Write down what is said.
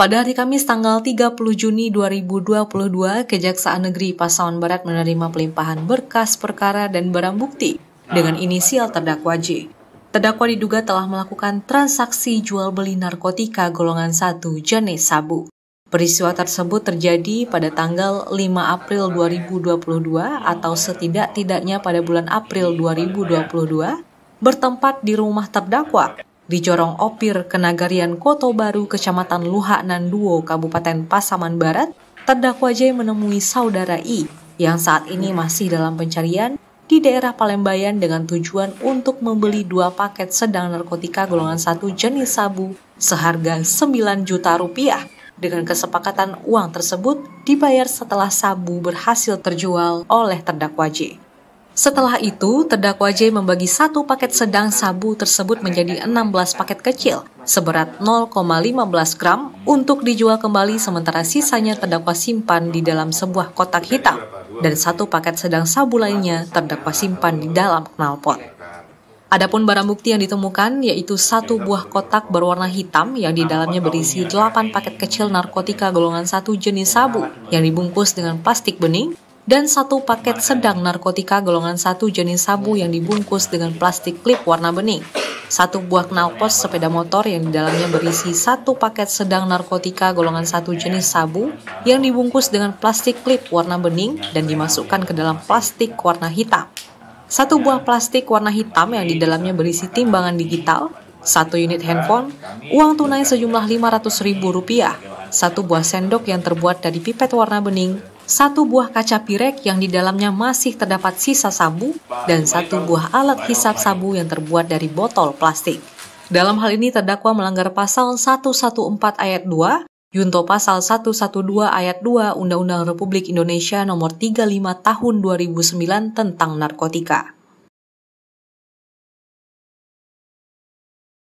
Pada hari Kamis tanggal 30 Juni 2022, Kejaksaan Negeri Pasawan Barat menerima pelimpahan berkas perkara dan barang bukti dengan inisial terdakwa J. Terdakwa diduga telah melakukan transaksi jual beli narkotika golongan 1 jenis sabu. Peristiwa tersebut terjadi pada tanggal 5 April 2022 atau setidak-tidaknya pada bulan April 2022 bertempat di rumah terdakwa di Jorong Opir, Kenagarian Koto Baru, Kecamatan Luha Nanduo, Kabupaten Pasaman Barat, terdakwa J menemui saudara I yang saat ini masih dalam pencarian di daerah Palembayan dengan tujuan untuk membeli dua paket sedang narkotika golongan satu jenis sabu seharga 9 juta rupiah. Dengan kesepakatan uang tersebut dibayar setelah sabu berhasil terjual oleh terdakwa J. Setelah itu, terdakwa J membagi satu paket sedang sabu tersebut menjadi 16 paket kecil seberat 0,15 gram untuk dijual kembali sementara sisanya terdakwa simpan di dalam sebuah kotak hitam dan satu paket sedang sabu lainnya terdakwa simpan di dalam knalpot. Adapun barang bukti yang ditemukan yaitu satu buah kotak berwarna hitam yang di dalamnya berisi 8 paket kecil narkotika golongan satu jenis sabu yang dibungkus dengan plastik bening dan satu paket sedang narkotika golongan satu jenis sabu yang dibungkus dengan plastik klip warna bening. Satu buah knalpot sepeda motor yang di dalamnya berisi satu paket sedang narkotika golongan satu jenis sabu yang dibungkus dengan plastik klip warna bening dan dimasukkan ke dalam plastik warna hitam. Satu buah plastik warna hitam yang di dalamnya berisi timbangan digital, satu unit handphone, uang tunai sejumlah ribu rupiah, satu buah sendok yang terbuat dari pipet warna bening, satu buah kaca pirek yang di dalamnya masih terdapat sisa sabu, dan satu buah alat hisap sabu yang terbuat dari botol plastik. Dalam hal ini terdakwa melanggar pasal 114 ayat 2, Yunto pasal 112 ayat 2 Undang-Undang Republik Indonesia nomor 35 tahun 2009 tentang narkotika.